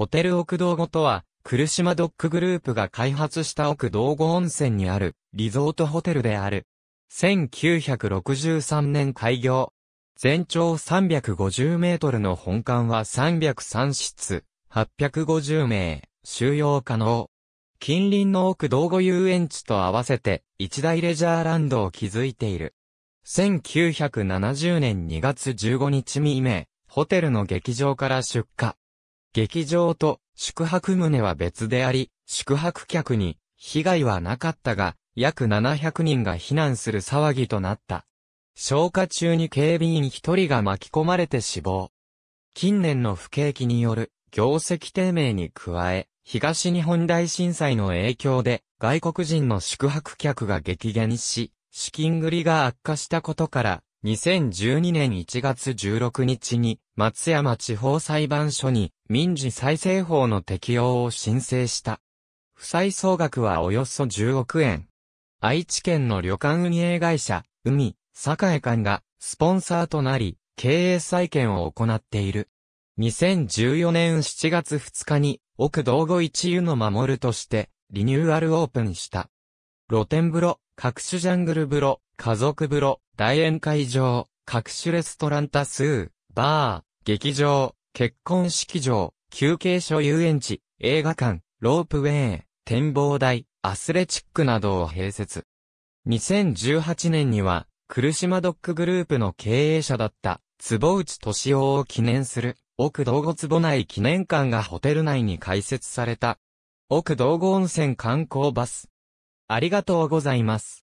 ホテル奥道後とは、来島ドックグループが開発した奥道後温泉にあるリゾートホテルである。1963年開業。全長350メートルの本館は303室、850名、収容可能。近隣の奥道後遊園地と合わせて一大レジャーランドを築いている。1970年2月15日未明、ホテルの劇場から出火。劇場と宿泊棟は別であり、宿泊客に被害はなかったが、約700人が避難する騒ぎとなった。消火中に警備員一人が巻き込まれて死亡。近年の不景気による業績低迷に加え、東日本大震災の影響で外国人の宿泊客が激減し、資金繰りが悪化したことから2012年1月16日に松山地方裁判所に民事再生法の適用を申請した。負債総額はおよそ10億円。愛知県の旅館運営会社、海、栄館がスポンサーとなり、経営再建を行っている。2014年7月2日に、奥道後一湯の守るとして、リニューアルオープンした。露天風呂、各種ジャングル風呂、家族風呂、大宴会場、各種レストラン多数、バー、劇場、結婚式場、休憩所遊園地、映画館、ロープウェイ、展望台、アスレチックなどを併設。2018年には、来島ドックグループの経営者だった、坪内敏夫を記念する、奥道後坪内記念館がホテル内に開設された。奥道後温泉観光バス。ありがとうございます。